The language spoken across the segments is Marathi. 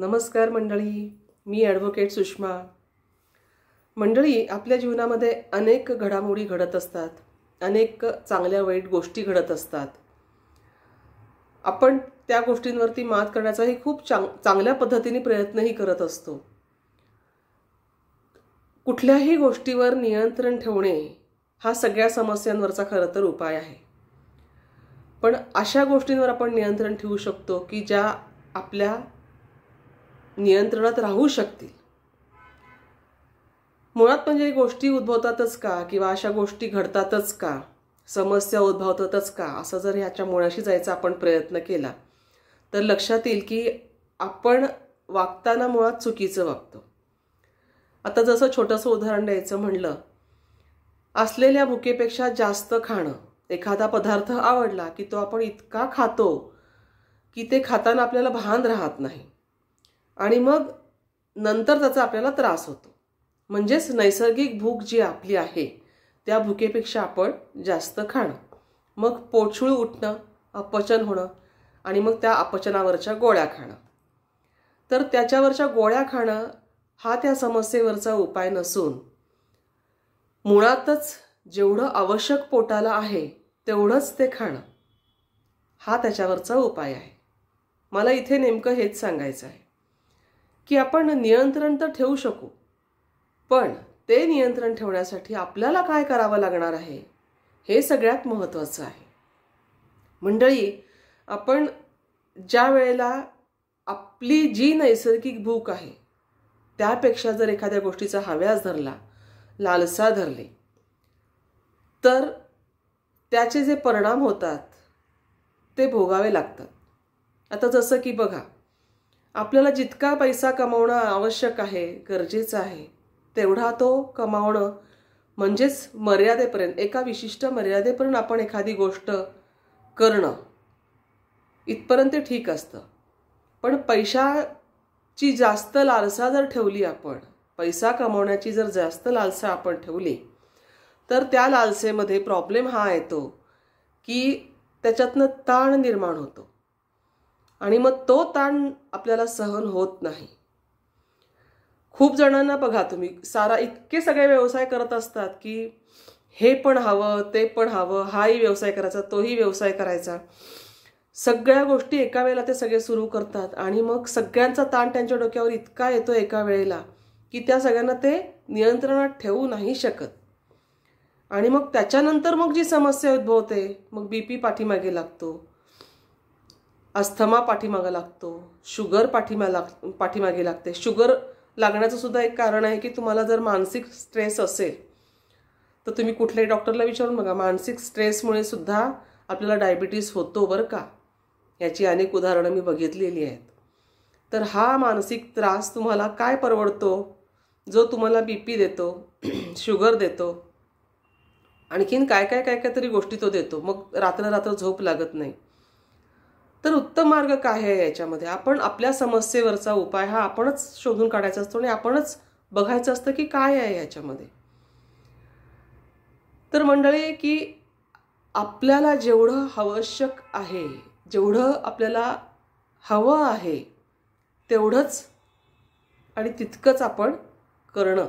नमस्कार मंडळी मी ॲडव्होकेट सुषमा मंडळी आपल्या जीवनामध्ये अनेक घडामोडी घडत असतात अनेक चांगल्या वाईट गोष्टी घडत असतात आपण त्या गोष्टींवरती मात करण्याचाही खूप चांग चांगल्या पद्धतीने प्रयत्नही करत असतो कुठल्याही गोष्टीवर नियंत्रण ठेवणे हा सगळ्या समस्यांवरचा खरं तर उपाय आहे पण अशा गोष्टींवर आपण नियंत्रण ठेवू शकतो की ज्या आपल्या नियंत्रणात राहू शकतील मुळात म्हणजे गोष्टी उद्भवतातच का किंवा अशा गोष्टी घडतातच का समस्या उद्भवतातच का असं जर ह्याच्या मुळाशी जायचा आपण प्रयत्न केला तर लक्षात येईल की आपण वागताना मुळात चुकीचं वागतो आता जसं छोटंसं उदाहरण द्यायचं म्हणलं असलेल्या भुकेपेक्षा जास्त खाणं एखादा पदार्थ आवडला की तो आपण इतका खातो की ते खाताना आपल्याला भान राहत नाही आणि मग नंतर त्याचा आपल्याला त्रास होतो म्हणजेच नैसर्गिक भूक जी आपली आहे त्या भुकेपेक्षा आपण जास्त खाणं मग पोछूळ उठणं अपचन होणं आणि मग त्या अपचनावरच्या गोळ्या खाणं तर त्याच्यावरच्या गोळ्या खाणं हा त्या समस्येवरचा उपाय नसून मुळातच जेवढं आवश्यक पोटाला आहे तेवढंच ते खाणं हा त्याच्यावरचा उपाय आहे मला इथे नेमकं हेच सांगायचं आहे की आपण नियंत्रण तर ठेवू शकू पण ते नियंत्रण ठेवण्यासाठी आपल्याला काय करावं लागणार आहे हे सगळ्यात महत्त्वाचं आहे मंडळी आपण ज्या वेळेला आपली जी नैसर्गिक भूक आहे त्यापेक्षा जर एखाद्या गोष्टीचा हव्यास धरला लालसा धरली तर त्याचे जे परिणाम होतात ते भोगावे लागतात आता जसं की बघा आपल्याला जितका पैसा कमावणं आवश्यक आहे गरजेचं आहे तेवढा तो कमावणं म्हणजेच मर्यादेपर्यंत एका विशिष्ट मर्यादेपर्यंत आपण एखादी गोष्ट करणं इथपर्यंत ठीक असतं पण पैशाची जास्त लालसा जर ठेवली आपण पैसा कमावण्याची जर जास्त लालसा आपण ठेवली तर त्या लालसेमध्ये प्रॉब्लेम हा येतो की त्याच्यातनं ताण निर्माण होतो आणि मग तो ताण आपल्याला सहन होत नाही खूप जणांना बघा तुम्ही सारा इतके सगळे व्यवसाय करत असतात की हे पण हवं ते पण हवं हाही व्यवसाय करायचा तोही व्यवसाय करायचा सगळ्या गोष्टी एका वेळेला ते सगळे सुरू करतात आणि मग सगळ्यांचा ताण त्यांच्या डोक्यावर इतका येतो एका वेळेला की त्या सगळ्यांना ते नियंत्रणात ठेवू नाही शकत आणि मग त्याच्यानंतर मग जी समस्या उद्भवते मग बी पी पाठीमागे लागतो अस्थमा पाठीमागा लागतो शुगर पाठीमा लाग पाठीमागे लागते शुगर लागण्याचं सुद्धा एक कारण आहे की तुम्हाला जर मानसिक स्ट्रेस असेल तर तुम्ही कुठल्याही डॉक्टरला विचारून बघा मानसिक स्ट्रेसमुळे सुद्धा आपल्याला डायबिटीस होतो बरं का याची अनेक उदाहरणं मी बघितलेली आहेत तर हा मानसिक त्रास तुम्हाला काय परवडतो जो तुम्हाला बी पी देतो शुगर देतो आणखीन काय काय काय काय तरी गोष्टी तो देतो मग रात्र रात्र झोप लागत नाही तर उत्तम मार्ग काय आहे याच्यामध्ये आपण आपल्या समस्येवरचा उपाय हा आपणच शोधून काढायचा असतो आणि आपणच बघायचं असतं की काय आहे याच्यामध्ये तर मंडळी की आपल्याला जेवढं आवश्यक आहे जेवढं आपल्याला हवं आहे तेवढंच आणि तितकंच आपण करणं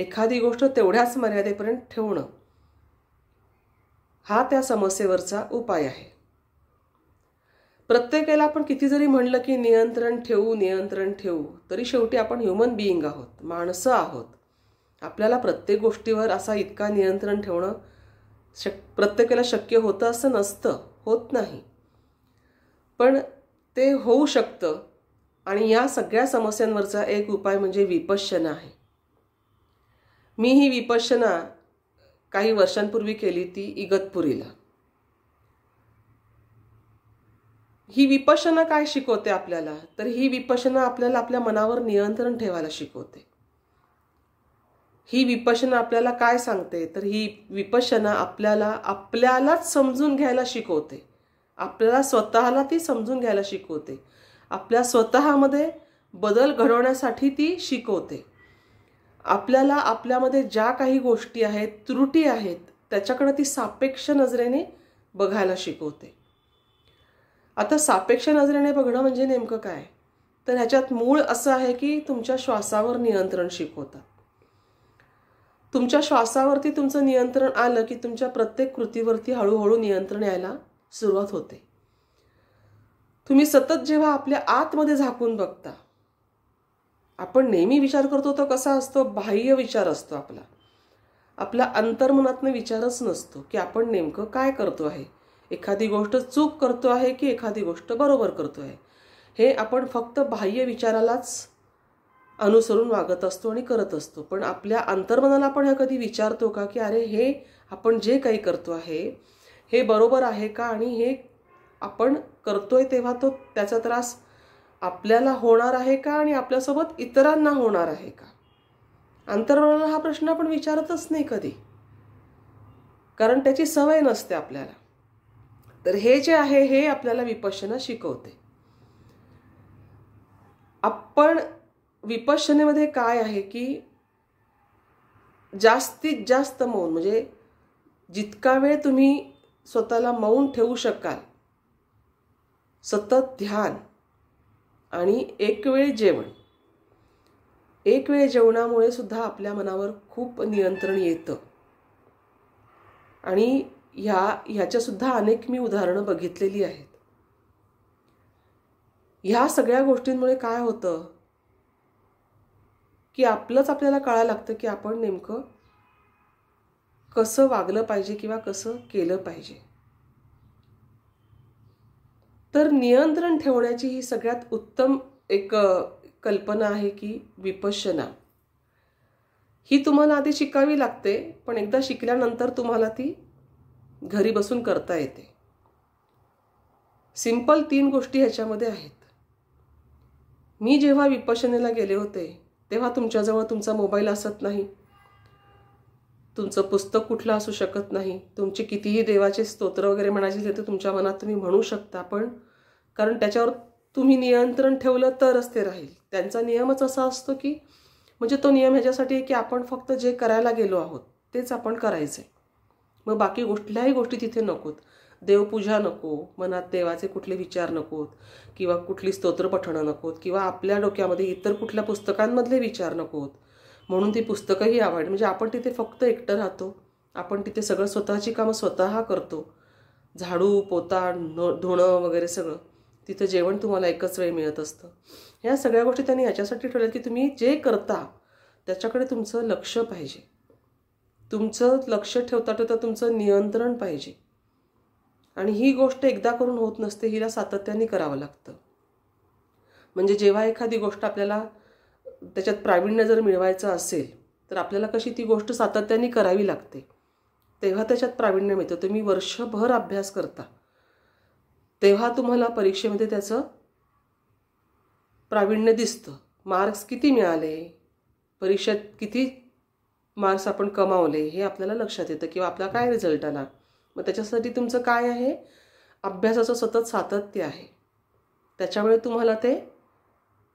एखादी गोष्ट तेवढ्याच मर्यादेपर्यंत ठेवणं हा त्या समस्येवरचा उपाय आहे प्रत्येकाला आपण किती जरी म्हणलं की नियंत्रण ठेवू नियंत्रण ठेवू तरी शेवटी आपण ह्युमन बिईंग आहोत माणसं आहोत आपल्याला प्रत्येक गोष्टीवर असा इतका नियंत्रण ठेवणं शक प्रत्येकाला शक्य होतं असं नसतं होत नाही पण ते होऊ शकतं आणि या सगळ्या समस्यांवरचा एक उपाय म्हणजे विपश्यना आहे मी ही विपश्यना काही वर्षांपूर्वी केली ती इगतपुरीला ही विपशनं काय शिकवते आपल्याला तर ही विपशनं आपल्याला आपल्या मनावर नियंत्रण ठेवायला शिकवते ही विपशनं आपल्याला काय सांगते तर ही विपशनं आपल्याला आपल्यालाच समजून घ्यायला शिकवते आपल्याला स्वतःला ती समजून घ्यायला शिकवते आपल्या स्वतःमध्ये बदल घडवण्यासाठी ती शिकवते आपल्याला आपल्यामध्ये ज्या काही गोष्टी आहेत त्रुटी आहेत त्याच्याकडे ती सापेक्ष नजरेने बघायला शिकवते आता सापेक्ष नजरेने बघणं म्हणजे नेमकं काय तर ह्याच्यात मूळ असं आहे की तुमच्या श्वासावर नियंत्रण शिकवतात तुमच्या श्वासावरती तुमचं नियंत्रण आलं की तुमच्या प्रत्येक कृतीवरती हळूहळू नियंत्रण यायला सुरुवात होते तुम्ही सतत जेव्हा आपल्या आतमध्ये झाकून बघता आपण नेहमी विचार करतो तो कसा असतो बाह्य विचार असतो आपला आपला अंतर्मनातनं विचारच नसतो की आपण नेमकं काय करतो आहे एखादी गोष्ट चूक करतो आहे की एखादी गोष्ट बरोबर करतो आहे हे आपण फक्त बाह्य विचारालाच अनुसरून वागत असतो आणि करत असतो पण आपल्या अंतर्मनाला आपण कधी विचारतो का की अरे हे आपण जे काही करतो आहे हे बरोबर आहे का आणि हे आपण करतोय तेव्हा तो त्याचा त्रास आपल्याला होणार आहे का आणि आपल्यासोबत इतरांना होणार आहे का अंतर्मनाला हा प्रश्न आपण विचारतच नाही कधी कारण त्याची सवय नसते आपल्याला तर हे जे आहे हे आपल्याला विपश्यना शिकवते आपण विपश्यनेमध्ये काय आहे की जास्तीत जास्त मौन म्हणजे जितका वेळ तुम्ही स्वतःला मौन ठेवू शकाल सतत ध्यान आणि एक वेळ जेवण एक वेळ जेवणामुळे सुद्धा आपल्या मनावर खूप नियंत्रण येतं आणि ह्या ह्याच्यासुद्धा अनेक मी उदाहरणं बघितलेली आहेत ह्या सगळ्या गोष्टींमुळे काय होतं की आपलंच आपल्याला कळायला लागतं की आपण नेमकं कसं वागलं पाहिजे किंवा कसं केलं पाहिजे तर नियंत्रण ठेवण्याची ही सगळ्यात उत्तम एक कल्पना आहे की विपशना ही तुम्हाला आधी शिकावी लागते पण एकदा शिकल्यानंतर तुम्हाला ती घरी बसून करता येते सिंपल तीन गोष्टी ह्याच्यामध्ये आहेत मी जेव्हा विपशनेला गेले होते तेव्हा तुमच्याजवळ तुमचा मोबाईल असत नाही तुमचं पुस्तक कुठलं असू शकत नाही तुमचे कितीही देवाचे स्तोत्र वगैरे म्हणायचे ते तुमच्या मनात तुम्ही म्हणू शकता पण कारण त्याच्यावर तुम्ही नियंत्रण ठेवलं तरच ते राहील त्यांचा नियमच असा असतो की म्हणजे तो नियम ह्याच्यासाठी आहे की आपण फक्त जे करायला गेलो आहोत तेच आपण करायचं आहे मग बाकी कुठल्याही गोष्टी तिथे नकोत देवपूजा नको मनात देवाचे कुठले विचार नकोत किंवा कुठली स्तोत्र पठणं नकोत किंवा आपल्या डोक्यामध्ये इतर कुठल्या पुस्तकांमधले विचार नकोत म्हणून ती पुस्तकंही आवड म्हणजे आपण तिथे फक्त एकटं राहतो आपण तिथे सगळं स्वतःची कामं स्वतः करतो झाडू पोता न धुणं वगैरे सगळं तिथं जेवण तुम्हाला एकच वेळ मिळत असतं ह्या सगळ्या गोष्टी त्यांनी याच्यासाठी ठेवल्या की तुम्ही जे करता त्याच्याकडे तुमचं लक्ष पाहिजे तुमचं लक्ष ठेवता ठेवता तुमचं नियंत्रण पाहिजे आणि ही गोष्ट एकदा करून होत नसते हिला सातत्याने करावं लागतं म्हणजे जेव्हा एखादी गोष्ट आपल्याला त्याच्यात प्रावीण्य जर मिळवायचं असेल तर आपल्याला कशी ती गोष्ट सातत्याने करावी लागते तेव्हा त्याच्यात प्रावीण्य मिळतं तुम्ही वर्षभर अभ्यास करता तेव्हा तुम्हाला परीक्षेमध्ये त्याचं प्रावीण्य दिसतं मार्क्स किती मिळाले परीक्षेत किती मार्क्स आपण कमावले हे आपल्याला लक्षात येतं किंवा आपला काय रिझल्ट आला मग त्याच्यासाठी तुमचं काय आहे अभ्यासाचं सतत सातत्य आहे त्याच्यामुळे तुम्हाला ते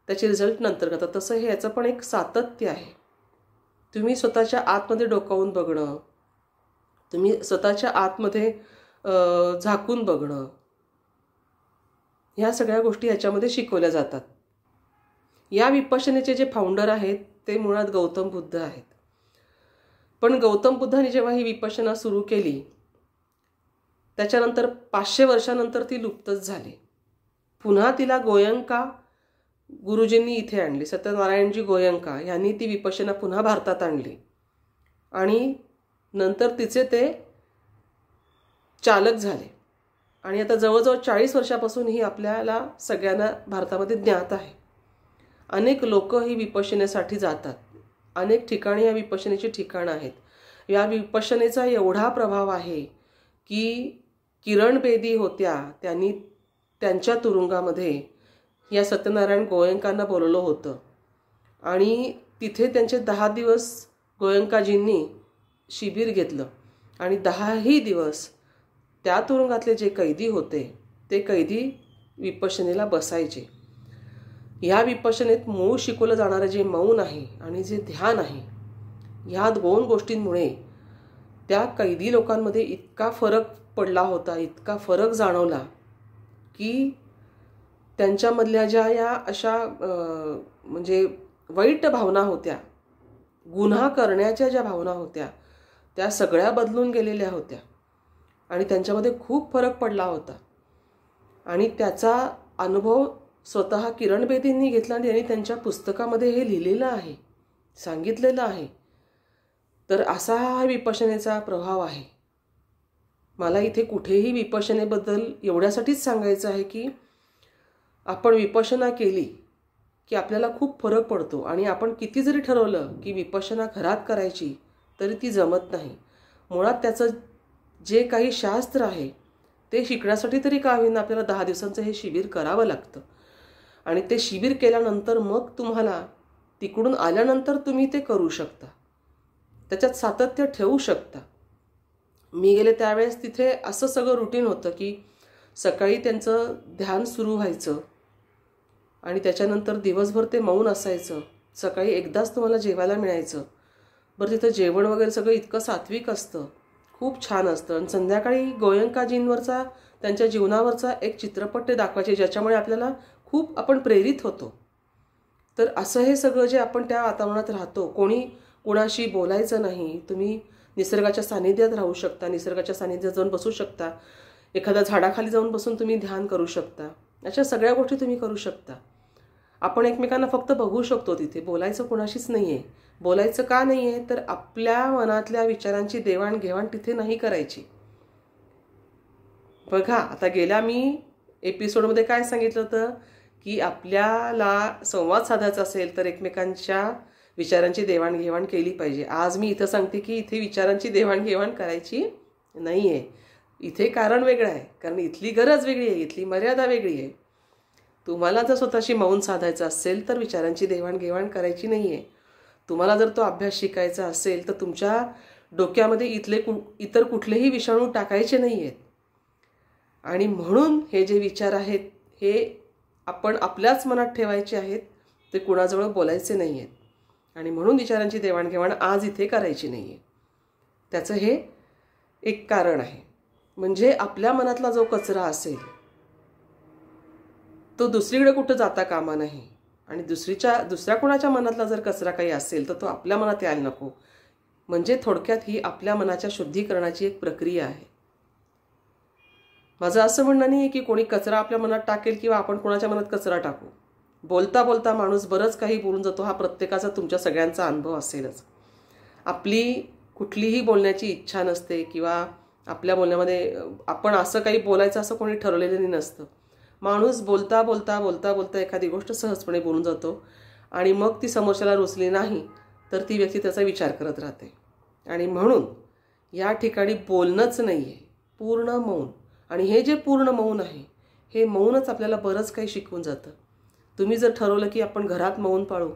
त्याचे रिझल्ट नंतर करतात तसं हे याचं पण एक सातत्य आहे तुम्ही स्वतःच्या आतमध्ये डोकावून बघणं तुम्ही स्वतःच्या आतमध्ये झाकून बघणं ह्या सगळ्या गोष्टी याच्यामध्ये शिकवल्या जातात या विपशनेचे जे फाउंडर आहेत ते मुळात गौतम बुद्ध आहेत पण गौतम बुद्धांनी जेव्हा ही विपशना सुरू केली त्याच्यानंतर पाचशे वर्षानंतर ती लुप्तच झाली पुन्हा तिला गोयंका गुरुजींनी इथे आणली सत्यनारायणजी गोयंका यांनी ती विपशना पुन्हा भारतात आणली आणि नंतर तिचे ते चालक झाले आणि आता जवळजवळ चाळीस वर्षापासून ही आपल्याला सगळ्यांना भारतामध्ये ज्ञात आहे अनेक लोक ही विपशनेसाठी जातात अनेक ठिकाणी या विपशनेची ठिकाणं आहेत या विपशनेचा एवढा प्रभाव आहे की किरण बेदी होत्या त्यांनी त्यांच्या तुरुंगामध्ये या सत्यनारायण गोयंकांना बोलवलं होतं आणि तिथे त्यांचे दहा दिवस गोयंकाजींनी शिबिर घेतलं आणि दहाही दिवस त्या तुरुंगातले जे कैदी होते ते कैदी विपशनेला बसायचे या विपशनेत मूळ शिकवलं जाणारं जे मौन आहे आणि जे ध्यान आहे ह्या दोन गोष्टींमुळे त्या कैदी लोकांमध्ये इतका फरक पडला होता इतका फरक जाणवला की त्यांच्यामधल्या ज्या या अशा म्हणजे वाईट भावना होत्या गुन्हा करण्याच्या ज्या भावना होत्या त्या सगळ्या बदलून गेलेल्या होत्या आणि त्यांच्यामध्ये खूप फरक पडला होता आणि त्याचा अनुभव स्वतः किरण बेदींनी घेतला आणि त्यांनी त्यांच्या पुस्तकामध्ये हे लिहिलेलं आहे सांगितलेलं आहे तर असा हा विपशनेचा प्रभाव आहे मला इथे कुठेही विपशनेबद्दल एवढ्यासाठीच सांगायचं आहे की आपण विपशना केली की आपल्याला खूप फरक पडतो आणि आपण किती जरी ठरवलं की विपशना घरात करायची तरी ती जमत नाही मुळात त्याचं जे काही शास्त्र आहे ते शिकण्यासाठी तरी का होईना आपल्याला दहा दिवसांचं हे शिबिर करावं लागतं आणि ते शिबिर केल्यानंतर मग तुम्हाला तिकडून आल्यानंतर तुम्ही ते करू शकता त्याच्यात सातत्य ठेवू शकता मी गेले त्यावेळेस तिथे असं सगळं रुटीन होतं की सकाळी त्यांचं ध्यान सुरू व्हायचं आणि त्याच्यानंतर दिवसभर ते मौन असायचं सकाळी एकदाच तुम्हाला जेवायला मिळायचं बरं तिथं जेवण वगैरे सगळं इतकं सात्विक असतं खूप छान असतं आणि संध्याकाळी गोयंकाजींवरचा त्यांच्या जीवनावरचा एक चित्रपट ते दाखवायचे ज्याच्यामुळे आपल्याला खूप आपण प्रेरित होतो तर असं हे सगळं जे आपण त्या वातावरणात राहतो कोणी कोणाशी बोलायचं नाही तुम्ही निसर्गाच्या सानिध्यात राहू शकता निसर्गाच्या सानिध्यात जाऊन बसू शकता एखाद्या झाडाखाली जाऊन बसून तुम्ही ध्यान करू शकता अशा सगळ्या गोष्टी तुम्ही करू शकता आपण एकमेकांना फक्त बघू शकतो तिथे बोलायचं कोणाशीच नाही आहे बोलायचं का नाही आहे तर आपल्या मनातल्या विचारांची देवाणघेवाण तिथे नाही करायची बघा आता गेल्या मी एपिसोडमध्ये काय सांगितलं होतं की आपल्याला संवाद साधायचा असेल तर एकमेकांच्या विचारांची देवाणघेवाण केली पाहिजे आज मी इथं सांगते की इथे विचारांची देवाणघेवाण करायची नाही आहे इथे कारण वेगळं आहे कारण इथली गरज वेगळी आहे इथली मर्यादा वेगळी आहे तुम्हाला जर स्वतःशी मौन साधायचं असेल तर विचारांची देवाणघेवाण करायची नाही आहे तुम्हाला जर तो अभ्यास शिकायचा असेल तर तुमच्या डोक्यामध्ये इथले कु इतर कुठलेही विषाणू टाकायचे नाही आहेत आणि म्हणून हे जे विचार आहेत हे आपण आपल्याच मनात ठेवायचे आहेत ते कुणाजवळ बोलायचे नाही आहेत आणि म्हणून विचारांची देवाणघेवाण आज इथे करायची नाही आहे त्याचं हे एक कारण आहे म्हणजे आपल्या मनातला जो कचरा असेल तो दुसरीकडे कुठं जाता कामा नाही आणि दुसरीच्या दुसऱ्या कुणाच्या मनातला जर कचरा काही असेल तर तो आपल्या मनात यायला नको म्हणजे थोडक्यात ही आपल्या मनाच्या शुद्धीकरणाची एक प्रक्रिया आहे माझं असं म्हणणं नाही आहे की कोणी कचरा आपल्या मनात टाकेल किंवा आपण कोणाच्या मनात कचरा टाकू बोलता बोलता माणूस बरंच काही बोलून जातो हा प्रत्येकाचा तुमच्या सगळ्यांचा अनुभव असेलच आपली कुठलीही बोलण्याची इच्छा नसते किंवा आपल्या बोलण्यामध्ये आपण असं काही बोलायचं असं कोणी ठरवलेलं नसतं माणूस बोलता बोलता बोलता बोलता एखादी गोष्ट सहजपणे बोलून जातो आणि मग ती समोरच्याला रुचली नाही तर ती व्यक्ती त्याचा विचार करत राहते आणि म्हणून या ठिकाणी बोलणंच नाही आहे पूर्ण मौन आणि हे जे पूर्ण मौन आहे हे मौनच आपल्याला बरंच काही शिकवून जातं तुम्ही जर ठरवलं की आपण घरात मौन पाळू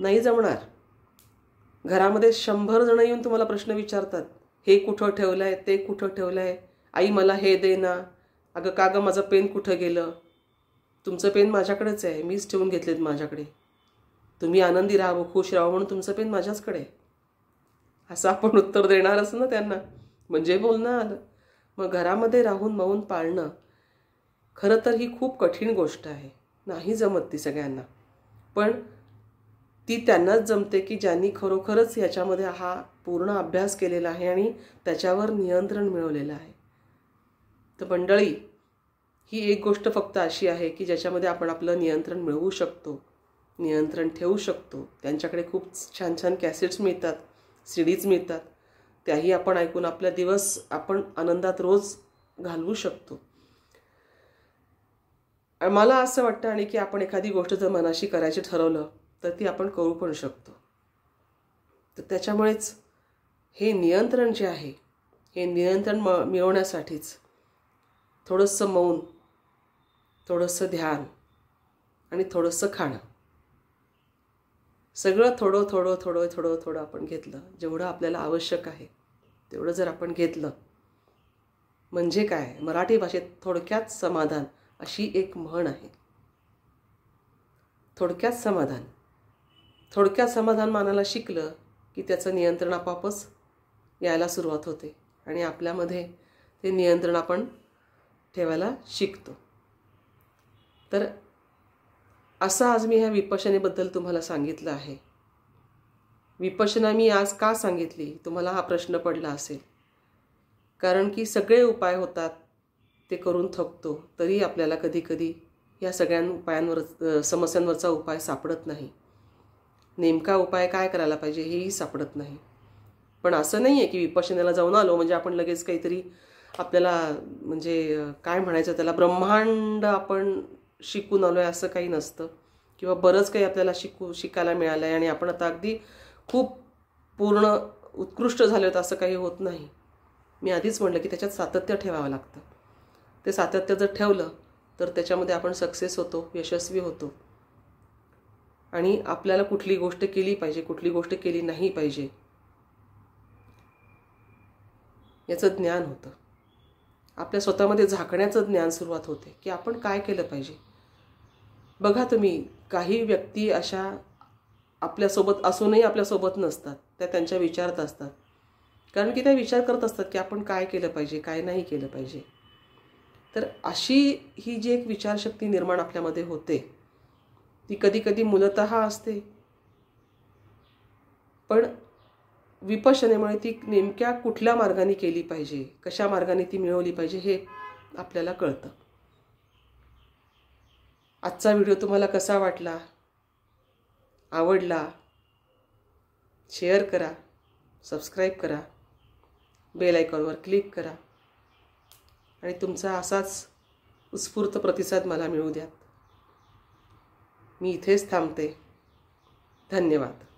नाही जमणार घरामध्ये शंभर जणं येऊन तुम्हाला प्रश्न विचारतात हे कुठं ठेवलं आहे ते कुठं ठेवलं आहे आई मला हे दे ना अगं का गं माझं पेन कुठं गेलं तुमचं पेन माझ्याकडेच आहे मीच ठेवून घेतलेत माझ्याकडे तुम्ही आनंदी राहावं खुश राहावं म्हणून तुमचं पेन माझ्याचकडे आहे असं आपण उत्तर देणारच ना त्यांना म्हणजे बोलणं आलं मग घरामध्ये राहून मौन पाळणं खरं तर ही खूप कठीण गोष्ट आहे नाही जमत ती सगळ्यांना पण ती त्यांनाच जमते की ज्यांनी खरोखरच याच्यामध्ये हा पूर्ण अभ्यास केलेला आहे आणि त्याच्यावर नियंत्रण मिळवलेलं आहे तर मंडळी ही एक गोष्ट फक्त अशी आहे की ज्याच्यामध्ये आपण आपलं नियंत्रण मिळवू शकतो नियंत्रण ठेवू शकतो त्यांच्याकडे खूप छान छान कॅसेट्स मिळतात सीडीज मिळतात त्याही आपण ऐकून आपला दिवस आपण आनंदात रोज घालवू शकतो मला असं वाटतं आणि की आपण एखादी गोष्ट जर मनाशी करायची ठरवलं तर ती आपण करू पण शकतो तर त्याच्यामुळेच हे नियंत्रण जे आहे हे नियंत्रण म मिळवण्यासाठीच थोडंसं मौन थोडंसं ध्यान आणि थोडंसं खाणं सगळं थोडं थोडं थोडं थोडं थोडं आपण घेतलं जेवढं आपल्याला आवश्यक आहे तेवढं जर आपण घेतलं म्हणजे काय मराठी भाषेत थोडक्यात समाधान अशी एक म्हण आहे थोडक्यात समाधान थोडक्यात समाधान मानायला शिकलं की त्याचं नियंत्रण आपापच यायला सुरुवात होते आणि आपल्यामध्ये ते नियंत्रण आपण ठेवायला शिकतो तर असं आज मी ह्या विपशनेबद्दल तुम्हाला सांगितलं आहे विपशना मी आज का सांगितली तुम्हाला हा प्रश्न पडला असेल कारण की सगळे उपाय होतात ते करून थकतो तरी आपल्याला कधीकधी या सगळ्या उपायांवर समस्यांवरचा उपाय सापडत नाही नेमका उपाय काय करायला पाहिजे हेही सापडत नाही पण असं नाही आहे की विपशनाला जाऊन आलो म्हणजे आपण लगेच काहीतरी आपल्याला म्हणजे काय म्हणायचं त्याला ब्रह्मांड आपण शिकून आलो आहे असं काही नसतं किंवा बरंच काही आपल्याला शिकू शिकायला मिळालं आहे आणि आपण आता अगदी खूप पूर्ण उत्कृष्ट झाले होतं असं काही होत नाही मी आधीच म्हटलं की त्याच्यात सातत्य ठेवावं लागतं ते सातत्य जर ठेवलं तर त्याच्यामध्ये आपण सक्सेस होतो यशस्वी होतो आणि आपल्याला कुठली गोष्ट केली पाहिजे कुठली गोष्ट केली नाही पाहिजे याचं ज्ञान होतं आपल्या स्वतःमध्ये झाकण्याचं ज्ञान सुरुवात होते की आपण काय केलं पाहिजे बघा तुम्ही काही व्यक्ती अशा आपल्यासोबत असूनही आपल्यासोबत नसतात त्या त्यांच्या विचारत असतात कारण की त्या विचार करत असतात की आपण काय केलं पाहिजे काय नाही केलं पाहिजे तर अशी ही जी एक विचारशक्ती निर्माण आपल्यामध्ये होते ती कधी कधी असते पण विपशनेमुळे ती नेमक्या कुठल्या मार्गाने केली पाहिजे कशा मार्गाने ती मिळवली पाहिजे हे आपल्याला कळतं आजचा व्हिडिओ तुम्हाला कसा वाटला आवडला शेअर करा सबस्क्राईब करा बेल आयकॉनवर क्लिक करा आणि तुमचा असाच उत्स्फूर्त प्रतिसाद मला मिळू द्यात मी इथेच थांबते धन्यवाद